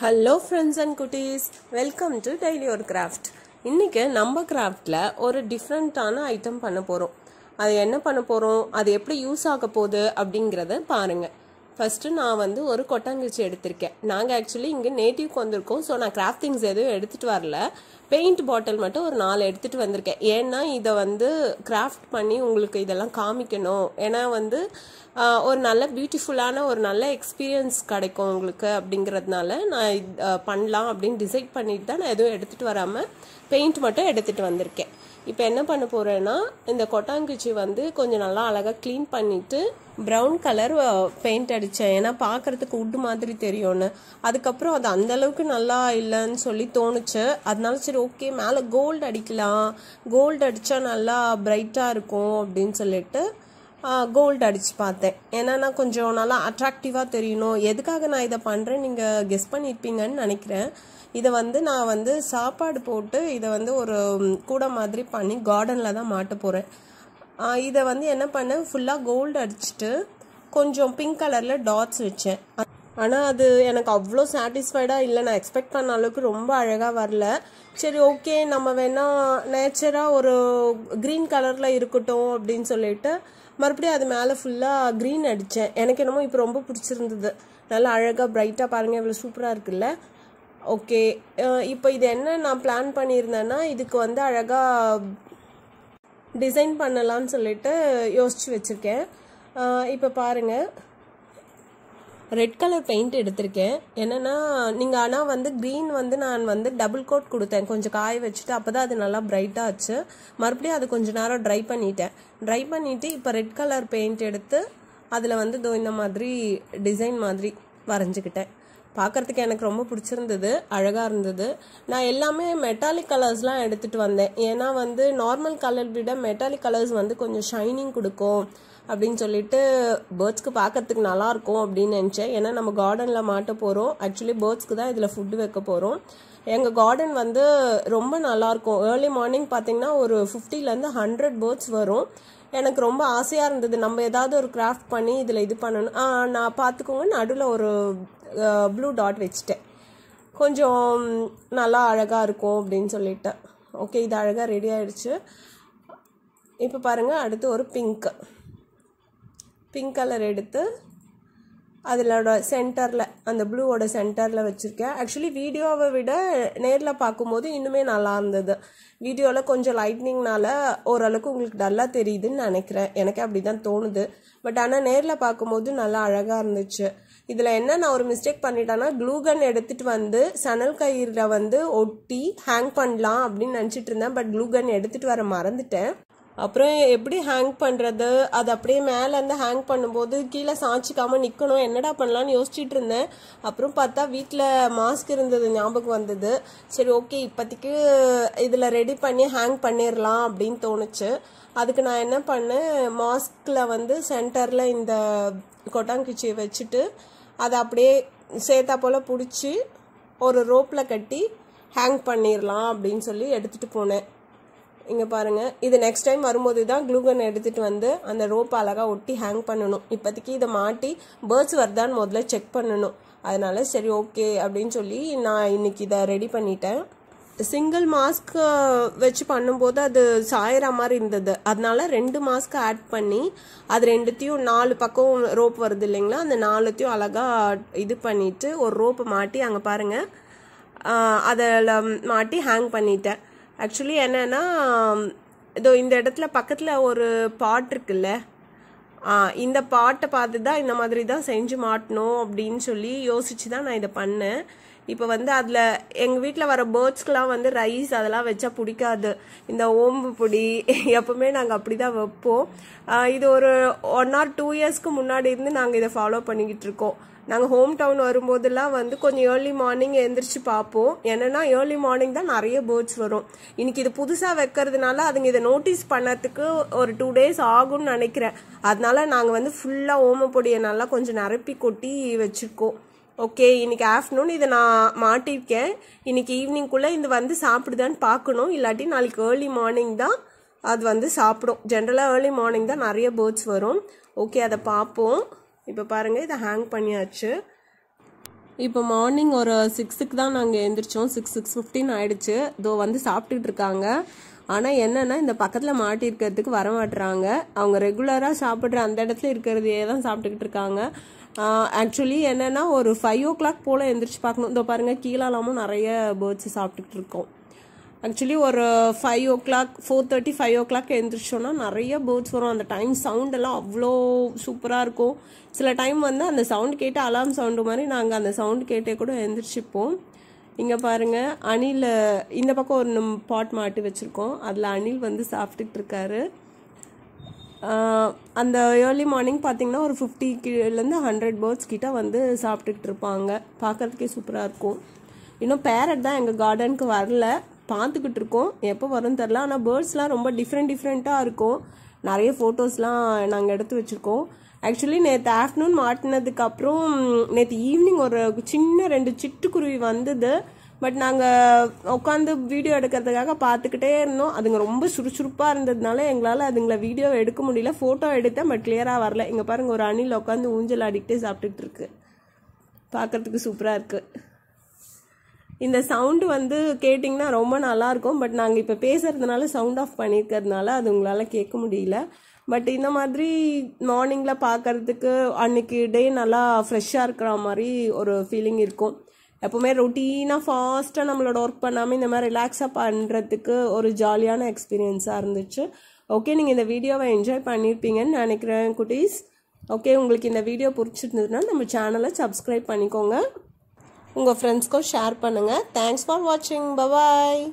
hello friends and குட்டீஸ் welcome to daily ஒரு craft இன்றைக்கி நம்ம கிராஃப்டில் ஒரு டிஃப்ரெண்ட்டான ஐட்டம் பண்ண போகிறோம் அது என்ன பண்ண போகிறோம் அது எப்படி யூஸ் ஆக போகுது அப்படிங்கிறத பாருங்கள் ஃபஸ்ட்டு நான் வந்து ஒரு கொட்டாங்குச்சி எடுத்திருக்கேன் நாங்கள் ஆக்சுவலி இங்கே நேட்டிவ்க்கு வந்திருக்கோம் ஸோ நான் கிராஃப்டிங்ஸ் எதுவும் எடுத்துகிட்டு வரல பெயிண்ட் பாட்டில் மட்டும் ஒரு நாலு எடுத்துகிட்டு வந்திருக்கேன் ஏன்னா இதை வந்து கிராஃப்ட் பண்ணி உங்களுக்கு இதெல்லாம் காமிக்கணும் ஏன்னா வந்து ஒரு நல்ல பியூட்டிஃபுல்லான ஒரு நல்ல எக்ஸ்பீரியன்ஸ் கிடைக்கும் உங்களுக்கு அப்படிங்கிறதுனால நான் இது பண்ணலாம் அப்படின்னு டிசைட் பண்ணிட்டு தான் நான் எதுவும் எடுத்துகிட்டு வராமல் பெயிண்ட் மட்டும் எடுத்துகிட்டு வந்திருக்கேன் இப்போ என்ன பண்ண போகிறேன்னா இந்த கொட்டாங்குச்சி வந்து கொஞ்சம் நல்லா அழகாக க்ளீன் பண்ணிவிட்டு ப்ரௌன் கலர் பெயிண்ட் அடித்தேன் ஏன்னா பார்க்குறதுக்கு உட் மாதிரி தெரியும்னு அதுக்கப்புறம் அது அந்தளவுக்கு நல்லா இல்லைன்னு சொல்லி தோணுச்சு அதனால சரி ஓகே மேலே கோல்டு அடிக்கலாம் கோல்டு அடித்தா நல்லா பிரைட்டாக இருக்கும் அப்படின்னு சொல்லிட்டு கோல்டு அடித்து பார்த்தேன் ஏன்னா நான் கொஞ்சம் நல்லா அட்ராக்டிவாக தெரியணும் எதுக்காக நான் இதை பண்ணுறேன் நீங்கள் கெஸ் பண்ணியிருப்பீங்கன்னு நினைக்கிறேன் இதை வந்து நான் வந்து சாப்பாடு போட்டு இதை வந்து ஒரு கூட மாதிரி பண்ணி கார்டனில் தான் மாட்ட போகிறேன் இதை வந்து என்ன பண்ணேன் ஃபுல்லாக கோல்டு அடிச்சுட்டு கொஞ்சம் பிங்க் கலரில் டாட்ஸ் வச்சேன் ஆனால் அது எனக்கு அவ்வளோ சாட்டிஸ்ஃபைடாக இல்லை நான் எக்ஸ்பெக்ட் பண்ண அளவுக்கு ரொம்ப அழகாக வரல சரி ஓகே நம்ம வேணால் நேச்சராக ஒரு க்ரீன் கலரில் இருக்கட்டும் அப்படின்னு சொல்லிட்டு மறுபடியும் அது மேலே ஃபுல்லாக க்ரீன் அடித்தேன் எனக்கு என்னமோ இப்போ ரொம்ப பிடிச்சிருந்தது நல்லா அழகாக ப்ரைட்டாக பாருங்கள் இவ்வளோ சூப்பராக இருக்குல்ல ஓகே இப்போ இது என்ன நான் பிளான் பண்ணியிருந்தேன்னா இதுக்கு வந்து அழகாக டிசைன் பண்ணலாம்னு சொல்லிட்டு யோசித்து வச்சுருக்கேன் இப்போ பாருங்கள் ரெட் கலர் பெயிண்ட் எடுத்திருக்கேன் என்னென்னா நீங்கள் ஆனால் வந்து க்ரீன் வந்து நான் வந்து டபுள் கோட் கொடுத்தேன் கொஞ்சம் காய வச்சுட்டு அப்போ தான் அது நல்லா பிரைட்டாக ஆச்சு மறுபடியும் அது கொஞ்சம் நேரம் ட்ரை பண்ணிட்டேன் ட்ரை பண்ணிவிட்டு இப்போ ரெட் கலர் பெயிண்ட் எடுத்து அதில் வந்து இந்த மாதிரி டிசைன் மாதிரி வரைஞ்சிக்கிட்டேன் பார்க்குறதுக்கு எனக்கு ரொம்ப பிடிச்சிருந்தது அழகாக இருந்தது நான் எல்லாமே மெட்டாலிக் கலர்ஸ்லாம் எடுத்துகிட்டு வந்தேன் ஏன்னா வந்து நார்மல் கலர் விட மெட்டாலிக் கலர்ஸ் வந்து கொஞ்சம் ஷைனிங் கொடுக்கும் அப்படின்னு சொல்லிட்டு பேர்ட்ஸ்க்கு பார்க்கறதுக்கு நல்லாயிருக்கும் அப்படின்னு நினச்சேன் ஏன்னா நம்ம கார்டனில் மாட்ட போகிறோம் ஆக்சுவலி பேர்ட்ஸ்க்கு தான் இதில் ஃபுட்டு வைக்க போகிறோம் எங்கள் கார்டன் வந்து ரொம்ப நல்லாயிருக்கும் ஏர்லி மார்னிங் பார்த்தீங்கன்னா ஒரு ஃபிஃப்டிலேருந்து ஹண்ட்ரட் பேர்ட்ஸ் வரும் எனக்கு ரொம்ப ஆசையாக இருந்தது நம்ம ஏதாவது ஒரு கிராஃப்ட் பண்ணி இதில் இது பண்ணணும் நான் பார்த்துக்கோங்க நடுவில் ஒரு ப்ளூ டாட் வச்சுட்டேன் கொஞ்சம் நல்லா அழகாக இருக்கும் அப்படின்னு சொல்லிட்டேன் ஓகே இது அழகாக ரெடி ஆகிடுச்சு இப்போ பாருங்கள் அடுத்து ஒரு பிங்க்கு பிங்க் கலர் எடுத்து அதிலோட சென்டரில் அந்த ப்ளூவோட சென்டரில் வச்சுருக்கேன் ஆக்சுவலி வீடியோவை விட நேரில் பார்க்கும்போது இன்னுமே நல்லா இருந்தது வீடியோவில் கொஞ்சம் லைட்னிங்னால ஓரளவுக்கு உங்களுக்கு நல்லா தெரியுதுன்னு நினைக்கிறேன் எனக்கு அப்படி தான் தோணுது பட் ஆனால் நேரில் பார்க்கும்போது நல்லா அழகாக இருந்துச்சு இதில் என்ன நான் ஒரு மிஸ்டேக் பண்ணிட்டேன்னா கன் எடுத்துகிட்டு வந்து சணல் கயிறில் வந்து ஒட்டி ஹேங் பண்ணலாம் அப்படின்னு நினச்சிட்டு இருந்தேன் பட் க்ளூகன் எடுத்துகிட்டு வர மறந்துட்டேன் அப்புறம் எப்படி ஹேங் பண்ணுறது அது அப்படியே மேலேருந்து ஹேங் பண்ணும்போது கீழே சாய்ச்சிக்காமல் நிற்கணும் என்னடா பண்ணலான்னு யோசிச்சுட்டு இருந்தேன் அப்புறம் பார்த்தா வீட்டில் மாஸ்க் இருந்தது ஞாபகம் வந்தது சரி ஓகே இப்போதைக்கு இதில் ரெடி பண்ணி ஹேங் பண்ணிடலாம் அப்படின்னு தோணுச்சு அதுக்கு நான் என்ன பண்ணேன் மாஸ்கில் வந்து சென்டரில் இந்த கொட்டாங்குச்சியை வச்சுட்டு அதை அப்படியே சேத்தா போல் பிடிச்சி ஒரு ரோப்பில் கட்டி ஹேங் பண்ணிடலாம் அப்படின்னு சொல்லி எடுத்துகிட்டு போனேன் இங்கே பாருங்கள் இது நெக்ஸ்ட் டைம் வரும்போது தான் க்ளூகன் எடுத்துகிட்டு வந்து அந்த ரோப்பை அழகாக ஒட்டி ஹேங் பண்ணணும் இப்போதைக்கு இதை மாட்டி பேர்ட்ஸ் வருதான்னு முதல்ல செக் பண்ணணும் அதனால் சரி ஓகே அப்படின்னு சொல்லி நான் இன்றைக்கி இதை ரெடி பண்ணிட்டேன் சிங்கிள் மாஸ்க் uh, வச்சு பண்ணும்போது அது சாயிற மாதிரி இருந்தது அதனால ரெண்டு மாஸ்க் ஆட் பண்ணி அது ரெண்டுத்தையும் நாலு பக்கம் ரோப் வருது இல்லைங்களா அந்த நாலுத்தையும் அழகாக இது பண்ணிவிட்டு ஒரு ரோப்பை மாட்டி அங்கே பாருங்கள் அதில் மாட்டி ஹேங் பண்ணிட்டேன் ஆக்சுவலி என்னென்னா இதோ இந்த இடத்துல பக்கத்தில் ஒரு பாட் இருக்குல்ல இந்த பாட்டை பார்த்து தான் இந்த மாதிரி தான் செஞ்சு மாட்டணும் அப்படின்னு சொல்லி யோசித்து தான் நான் இதை பண்ணேன் இப்போ வந்து அதில் எங்கள் வீட்டில் வர பேர்ட்ஸ்க்கெலாம் வந்து ரைஸ் அதெல்லாம் வச்சா பிடிக்காது இந்த ஓம்பு பொடி எப்பவுமே நாங்கள் அப்படி தான் வைப்போம் இது ஒரு ஒன் ஆர் டூ இயர்ஸ்க்கு முன்னாடி இருந்து நாங்கள் இதை ஃபாலோ பண்ணிக்கிட்டு இருக்கோம் நாங்கள் ஹோம் டவுன் வரும்போதெல்லாம் வந்து கொஞ்சம் ஏர்லி மார்னிங் எழுந்திரிச்சு பார்ப்போம் என்னென்னா ஏர்லி மார்னிங் தான் நிறைய பேர்ட்ஸ் வரும் இன்னைக்கு இது புதுசாக வைக்கிறதுனால அதுங்க இதை நோட்டீஸ் பண்ணதுக்கு ஒரு டூ டேஸ் ஆகும்னு நினைக்கிறேன் அதனால நாங்கள் வந்து ஃபுல்லாக ஓமப்பொடியை நல்லா கொஞ்சம் நிரப்பி கொட்டி வச்சுருக்கோம் ஓகே இன்னைக்கு ஆஃப்டர்நூன் இதை நான் மாட்டியிருக்கேன் இன்னைக்கு ஈவினிங்குள்ளே இது வந்து சாப்பிடுதான்னு பார்க்கணும் இல்லாட்டி நாளைக்கு ஏர்லி மார்னிங் தான் அது வந்து சாப்பிடும் ஜென்ரலாக ஏர்லி மார்னிங் தான் நிறைய பேர்ட்ஸ் வரும் ஓகே அதை பார்ப்போம் இப்போ பாருங்கள் இதை ஹேங் பண்ணியாச்சு இப்போ மார்னிங் ஒரு சிக்ஸுக்கு தான் நாங்கள் எழுந்திரிச்சோம் சிக்ஸ் சிக்ஸ் ஃபிஃப்டின் ஆகிடுச்சு இதோ வந்து சாப்பிட்டுட்டு இருக்காங்க ஆனால் என்னன்னா இந்த பக்கத்தில் இருக்கிறதுக்கு வரமாட்டுறாங்க அவங்க ரெகுலராக சாப்பிட்ற அந்த இடத்துல இருக்கிறதையே தான் சாப்பிட்டுக்கிட்டு இருக்காங்க ஆக்சுவலி என்னென்னா ஒரு ஃபைவ் ஓ கிளாக் போல் எந்திரிச்சு பார்க்கணும் இந்த பாருங்கள் கீழாலாமும் நிறைய பேர்ட்ஸ் சாப்பிட்டுக்கிட்டு இருக்கோம் ஆக்சுவலி ஒரு five o'clock four thirty five o'clock எழுந்திரிச்சோன்னா நிறைய பேர்ட்ஸ் வரும் அந்த டைம் சவுண்டெல்லாம் அவ்வளோ சூப்பராக இருக்கும் சில டைம் வந்து அந்த சவுண்ட் கேட்டு அலாம் சவுண்டு மாதிரி நாங்கள் அந்த சவுண்ட் கேட்டே கூட எழுந்திரிச்சிப்போம் இங்கே பாருங்கள் அணில் இந்த பக்கம் ஒரு நம் பாட் மாட்டி வச்சுருக்கோம் அதில் அணில் வந்து சாப்பிட்டுட்டு இருக்காரு அந்த ஏர்லி மார்னிங் பார்த்திங்கன்னா ஒரு ஃபிஃப்டி கீழேருந்து ஹண்ட்ரட் பேர்ட்ஸ் கிட்டே வந்து சாப்பிட்டுட்டு இருப்பாங்க பார்க்குறதுக்கே சூப்பராக இருக்கும் இன்னும் பேரட் தான் எங்கள் கார்டனுக்கு வரல பார்த்துக்கிட்டு இருக்கோம் எப்போ வரும்னு தெரில ஆனால் பேர்ட்ஸ்லாம் ரொம்ப டிஃப்ரெண்ட் டிஃப்ரெண்ட்டாக இருக்கும் நிறைய ஃபோட்டோஸ்லாம் நாங்கள் எடுத்து வச்சுருக்கோம் ஆக்சுவலி நேற்று ஆஃப்டர்நூன் மாட்டினதுக்கப்புறம் நேற்று ஈவினிங் ஒரு சின்ன ரெண்டு சிட்டுக்குருவி வந்தது பட் நாங்கள் உட்காந்து வீடியோ எடுக்கிறதுக்காக பார்த்துக்கிட்டே இருந்தோம் அதுங்க ரொம்ப சுறுசுறுப்பாக இருந்ததுனால எங்களால் அதுங்களை வீடியோ எடுக்க முடியல ஃபோட்டோ எடுத்தேன் பட் கிளியராக வரல இங்கே பாருங்கள் ஒரு அணில் உட்காந்து ஊஞ்சல் ஆடிக்கிட்டே சாப்பிட்டுட்டு இருக்கு பார்க்கறதுக்கு சூப்பராக இருக்குது இந்த சவுண்டு வந்து கேட்டிங்கன்னா ரொம்ப நல்லாயிருக்கும் பட் நாங்கள் இப்போ பேசுகிறதுனால சவுண்ட் ஆஃப் பண்ணியிருக்கிறதுனால அது உங்களால் கேட்க முடியல பட் இந்த மாதிரி மார்னிங்கில் பார்க்குறதுக்கு அன்னைக்கு டே நல்லா ஃப்ரெஷ்ஷாக இருக்கிற மாதிரி ஒரு ஃபீலிங் இருக்கும் எப்போவுமே ரொட்டீனாக ஃபாஸ்ட்டாக நம்மளோட ஒர்க் பண்ணாமல் இந்த மாதிரி ரிலாக்ஸாக பண்ணுறதுக்கு ஒரு ஜாலியான எக்ஸ்பீரியன்ஸாக இருந்துச்சு ஓகே நீங்கள் இந்த வீடியோவை என்ஜாய் பண்ணியிருப்பீங்கன்னு நினைக்கிறேன் குட்டீஸ் ஓகே உங்களுக்கு இந்த வீடியோ பிடிச்சிருந்ததுன்னா நம்ம சேனலை சப்ஸ்கிரைப் பண்ணிக்கோங்க உங்கள் ஃப்ரெண்ட்ஸ்க்கும் ஷேர் பண்ணுங்கள் தேங்க்ஸ் ஃபார் வாட்சிங் பபாய்